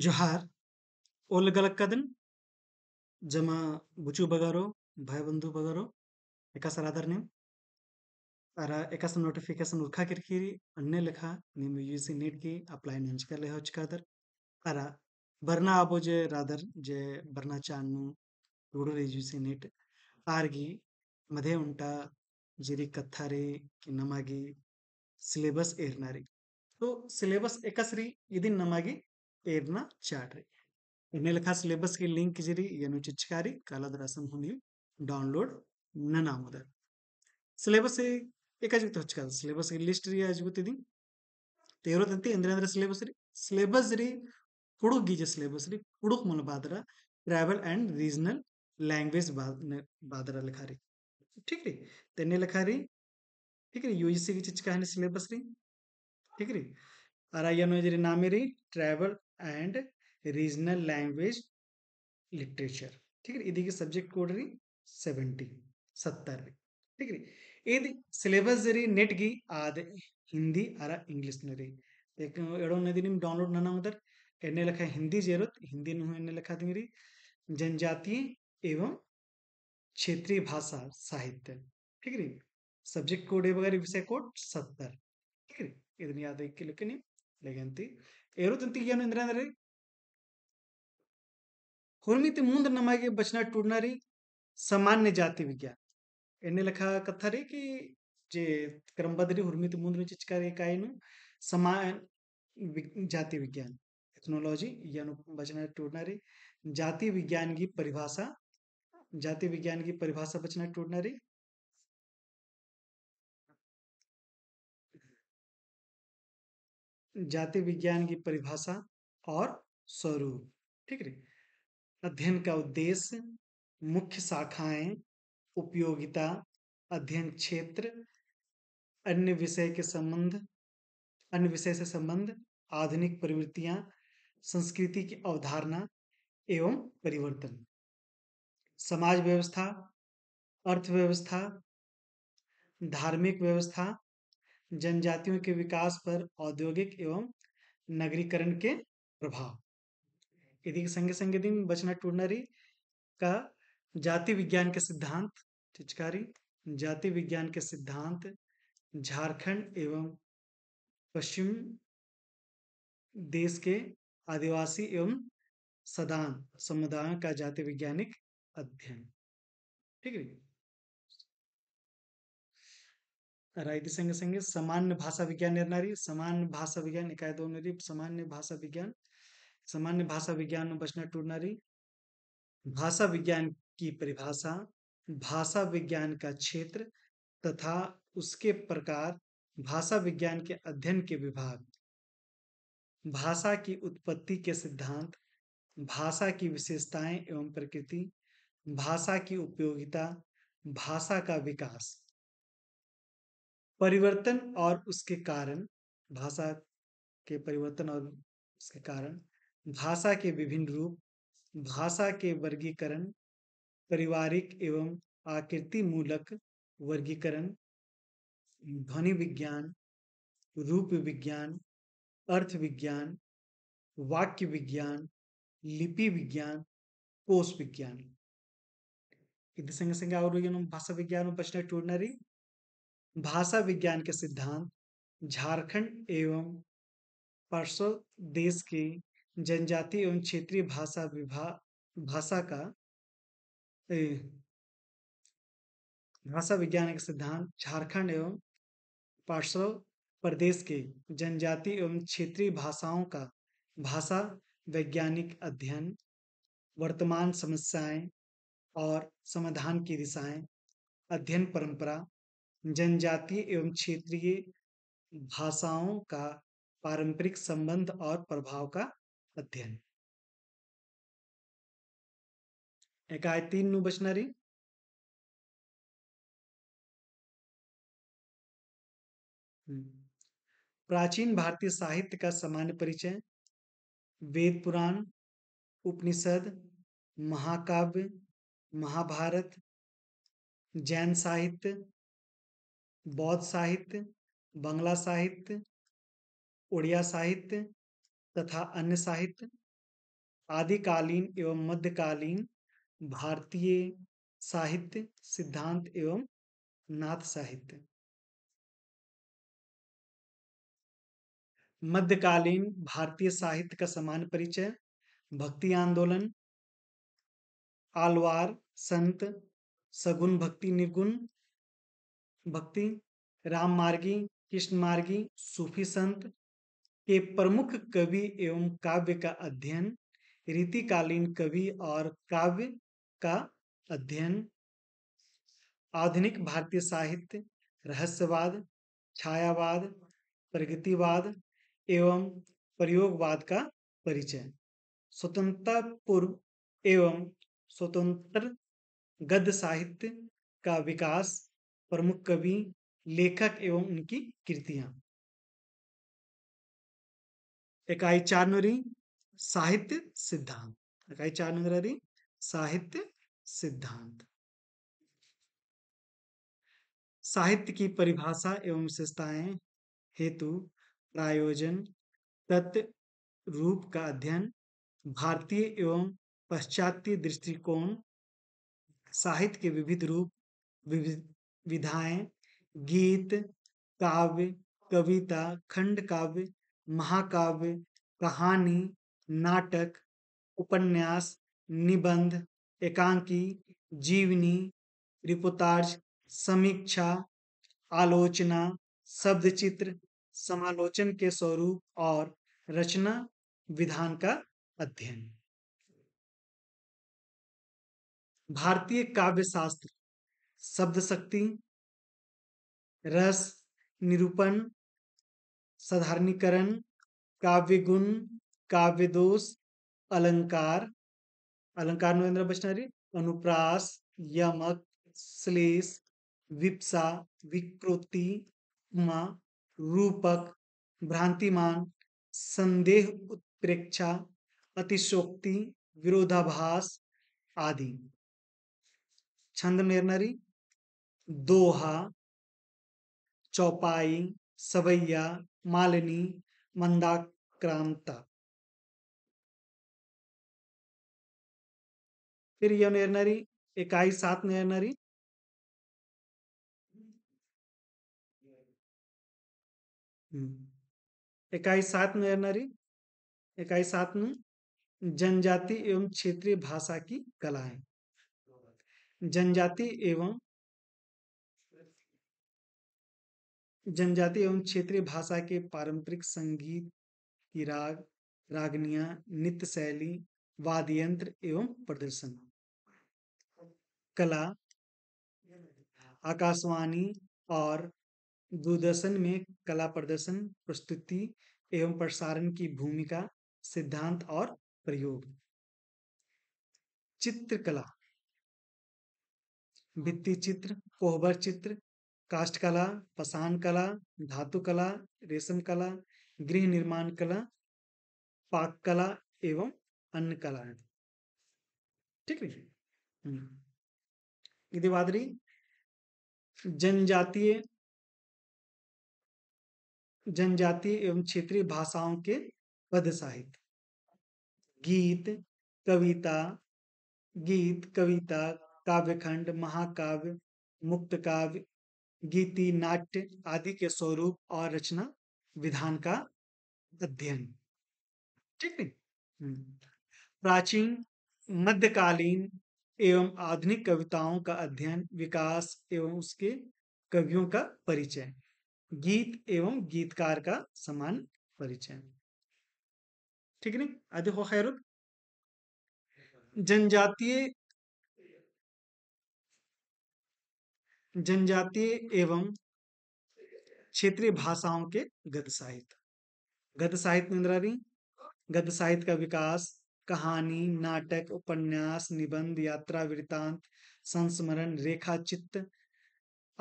जोहार ओल गलक कदन जमा बुचू बगारो भाई बंधु बगारो एक आदर नेम अर एक नोटिफिकेशन उर्खा किरकिरी अन्य लेखा निम यूसी नीट की अप्लाई नहीं चिका ले हो चिकादर अर बरना आबो जे रादर जे बरना चानू टूडो यूसी नीट आरगी मधे उंटा जिरी कथारी कि नमागी सिलेबस एरनारी तो सिलेबस एकसरी इदिन नमागी तैरना चाह इन्हें लिखा सिलेबस की लिंक जी यू चिचकारी ಕಾಲದರಸಂ ಹೊಂದಿ ಡೌನ್ಲೋಡ್ ನನಾಮದ ಸಿಲೆಬಸ್ ಏಕಾಜಿಗುತ್ತೆ ಹೊಚ್ಕಾದ ಸಿಲೆಬಸ್ ಲಿಸ್ಟ್ ರೀ ಆಜಿಗುತ್ತಿದ್ದಿ ತೇರೋದಂತೆ ಅಂದ್ರೆ ಅಂದ್ರೆ ಸಿಲೆಬಸ್ ರೀ सिलेबस ರೀ ಕುಡುಕ್ ಗೀಜ ಸಿಲೆಬಸ್ ರೀ ಕುಡುಕ್ ಮೂಲ ಬಾದ್ರ ಟ್ರಾವೆल एंड रीजनल लैंग्वेज बादरा लिखा रही ठीक रही तेने लिखा रही ठीक रही यूजीसी की चिचकाहनी सिलेबस रही ठीक रही आर आई एन नामी रही travel and regional language literature ठीक है यदि सब्जेक्ट कोड रही सेवेंटी सत्तर ठीक है यदि सिलेबस जरी नेट की आद हिंदी आर इंग्लिश ने री एक एड़ो नदी निम डाउनलोड ना मदर एने लिखा हिंदी जरूरत हिंदी नु एने लिखा रही जनजातीय एवं क्षेत्रीय भाषा साहित्य ठीक है सब्जेक्ट कोड है वगैरह विषय कोड सत्तर ठीक है इतनी याद है कि लेकिन लेकिन ऐनंद्री हूर्मी मुंद नमे बचना टूटना री सामान्य जाति विज्ञान एने लखा कथा री कि जे क्रमबद्ध री हूर्मी मुंद में चिचका रे समान जाति विज्ञान एथनोलॉजी या बचना टूटना री जाति विज्ञान की परिभाषा जाति विज्ञान की परिभाषा बचना टूटना री जाति विज्ञान की परिभाषा और स्वरूप ठीक है अध्ययन का उद्देश्य मुख्य शाखाएं उपयोगिता अध्ययन क्षेत्र अन्य विषय के संबंध अन्य विषय से संबंध आधुनिक प्रवृत्तियां संस्कृति की अवधारणा एवं परिवर्तन समाज व्यवस्था अर्थव्यवस्था धार्मिक व्यवस्था जनजातियों के विकास पर औद्योगिक एवं नगरीकरण के प्रभाव यदि संगे संगे दिन बचना टूर्नरी का जाति विज्ञान के सिद्धांत चिचकारी जाति विज्ञान के सिद्धांत झारखंड एवं पश्चिम देश के आदिवासी एवं सदान समुदायों का जाति वैज्ञानिक अध्ययन ठीक है राइट संगे संगे सामान्य भाषा विज्ञान निर्णारी सामान्य भाषा विज्ञान इकाई दो दोनरी सामान्य भाषा विज्ञान सामान्य भाषा विज्ञान बचना टूरनारी भाषा विज्ञान की परिभाषा भाषा विज्ञान का क्षेत्र तथा उसके प्रकार भाषा विज्ञान के अध्ययन के विभाग भाषा की उत्पत्ति के सिद्धांत भाषा की विशेषताएं एवं प्रकृति भाषा की उपयोगिता भाषा का विकास परिवर्तन और उसके कारण भाषा के परिवर्तन और उसके कारण भाषा के विभिन्न रूप भाषा के वर्गीकरण पारिवारिक एवं आकृति मूलक वर्गीकरण ध्वनि विज्ञान रूप विज्ञान अर्थ विज्ञान वाक्य विज्ञान लिपि विज्ञान कोष विज्ञान ఇది संगे संगे और भाषा विज्ञान प्रश्न చూడనరి भाषा विज्ञान के सिद्धांत झारखंड एवं पार्श्व देश के जनजाति एवं क्षेत्रीय भाषा विभाग भाषा का भाषा विज्ञान के सिद्धांत झारखंड एवं पार्श्व प्रदेश के जनजाति एवं क्षेत्रीय भाषाओं का भाषा वैज्ञानिक अध्ययन वर्तमान समस्याएं और समाधान की दिशाएं अध्ययन परंपरा जनजातीय एवं क्षेत्रीय भाषाओं का पारंपरिक संबंध और प्रभाव का अध्ययन इकाई तीन नु बचनरी हम्म। प्राचीन भारतीय साहित्य का सामान्य परिचय वेद पुराण उपनिषद महाकाव्य महाभारत जैन साहित्य बौद्ध साहित्य बांग्ला साहित्य उड़िया साहित्य तथा अन्य साहित्य आदिकालीन एवं मध्यकालीन भारतीय साहित्य सिद्धांत एवं नाथ साहित्य मध्यकालीन भारतीय साहित्य का समान परिचय भक्ति आंदोलन आलवार संत सगुण भक्ति निर्गुण भक्ति राम मार्गी कृष्ण मार्गी सूफी संत के प्रमुख कवि एवं काव्य का अध्ययन रीतिकालीन कवि और काव्य का अध्ययन आधुनिक भारतीय साहित्य रहस्यवाद छायावाद प्रगतिवाद एवं प्रयोगवाद का परिचय स्वतंत्रता पूर्व एवं स्वतंत्र गद्य साहित्य का विकास प्रमुख कवि लेखक एवं उनकी कृतियां इकाई चार साहित्य सिद्धांत इकाई चार साहित्य सिद्धांत साहित्य की परिभाषा एवं विशेषताएं हेतु प्रायोजन तत्व रूप का अध्ययन भारतीय एवं पाश्चात्य दृष्टिकोण साहित्य के विविध रूप विधाएं गीत काव्य कविता खंड काव्य महाकाव्य कहानी नाटक उपन्यास निबंध एकांकी जीवनी रिपोर्टाज समीक्षा आलोचना शब्दचित्र समालोचन के स्वरूप और रचना विधान का अध्ययन भारतीय काव्य शास्त्र शब्द शक्ति रस निरूपण साधारणीकरण काव्य गुण काव्य दोष अलंकार अलंकार नरेंद्र बचनारी अनुप्रास यमक श्लेष विप्सा विकृति रूपक भ्रांतिमान संदेह उत्प्रेक्षा अतिशोक्ति विरोधाभास आदि छंद निर्णरी दोहा चौपाई सवैया मालिनी मंदाक्रांता फिर यह निर्णरी इकाई सात निर्णरी इकाई हम्म, सात निर्णरी इकाई सात में जनजाति एवं क्षेत्रीय भाषा की कलाएं जनजाति एवं जनजाति एवं क्षेत्रीय भाषा के पारंपरिक संगीत की राग रागनिया नृत्य शैली वाद्य यंत्र एवं प्रदर्शन कला आकाशवाणी और दूरदर्शन में कला प्रदर्शन प्रस्तुति एवं प्रसारण की भूमिका सिद्धांत और प्रयोग चित्रकला भित्ति चित्र कोहबर चित्र काष्ट कला पसान कला धातु कला रेशम कला गृह निर्माण कला पाक कला एवं अन्य कला है ठीक है हम्म। यदि वादरी जनजातीय जनजातीय एवं क्षेत्रीय भाषाओं के पद साहित्य गीत कविता गीत कविता काव्यखंड महाकाव्य मुक्त काव्य गीति नाट्य आदि के स्वरूप और रचना विधान का अध्ययन ठीक है हम्म। प्राचीन मध्यकालीन एवं आधुनिक कविताओं का अध्ययन विकास एवं उसके कवियों का परिचय गीत एवं गीतकार का समान परिचय ठीक है आदि हो खैरुल जनजातीय जनजातीय एवं क्षेत्रीय भाषाओं के गद्य साहित्य गद्य साहित्य इंद्राणी गद्य साहित्य का विकास कहानी नाटक उपन्यास निबंध यात्रा वृतांत संस्मरण रेखाचित्र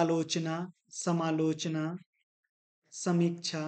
आलोचना समालोचना समीक्षा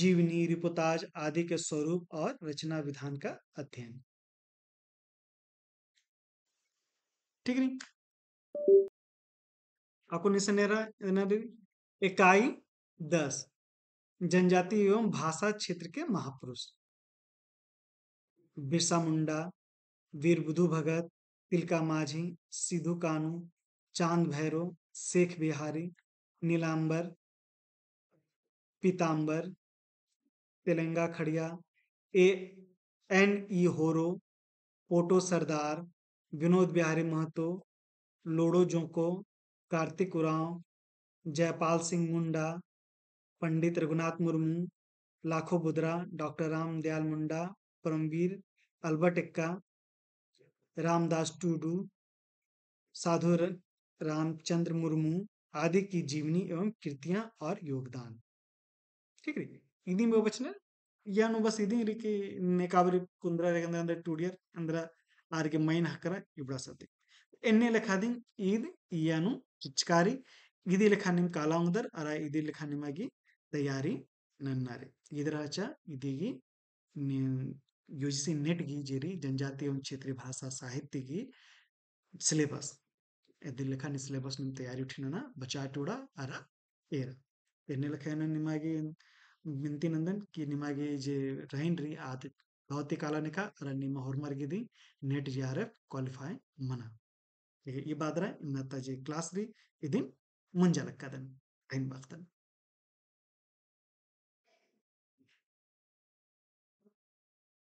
जीवनी रिपोताज आदि के स्वरूप और रचना विधान का अध्ययन ठीक नहीं अकुन इकाई दस जनजाति एवं भाषा क्षेत्र के महापुरुष बिरसा मुंडा वीर बुधु भगत तिलका माझी Sidhu Kanu Chand Bhairav Sheikh Bihari Nilambar Pitambar Telanga Kharia A N E Horo Poto Sardar Vinod Bihari Mahato Lodo Jonko Kartik Oraon Jaipal Singh Munda Pandit Raghunath Murmu Lakho Bodra doctor Ram Dayal Munda Paramvir Albert Ekka Ramdas Tudu Sadhu Ramchandra Murmu आदि की जीवनी एवं कृतियां और योगदान ठीक है में ఇది మీ వచ్చిన ఇయాను బస్ ఇది ఇరికి कुंद्रा रेगंदर अंदर टूडियर अंदर आर के मैन हकरा ఇప్పుడు అసలు इन्ने लेखादिन ईद इयानु ಕಿಚ್ಕಾರಿ ಇದಿ ಲೆಖಾನಿಮ್ ಕಾಲಾಂಗ್ದರ್ ಅರ ಇದಿ ಲೆಖಾನಿಮಾಗಿ ತಯಾರಿ ನನ್ನಾರಿ ಇದರಾಚ ಇದೀಗಿ यूजीसी नेट गी जेरी जनजाति क्षेत्रीय भाषा साहित्य की सिलेबस यदि लेखा नि सिलेबस निम तैयारी उठिना बचा टोड़ा अरा एरा एने लखा ना निमागे विनती नंदन कि निमागे जे रहन रही आद भौतिक काला अरा निमा होरमर गिदी नेट जीआरएफ क्वालिफाई मना ይሄ እናታጀ መታጀ ክላስሪ ኢዲን ሙንጀለከደን አይን ባክተን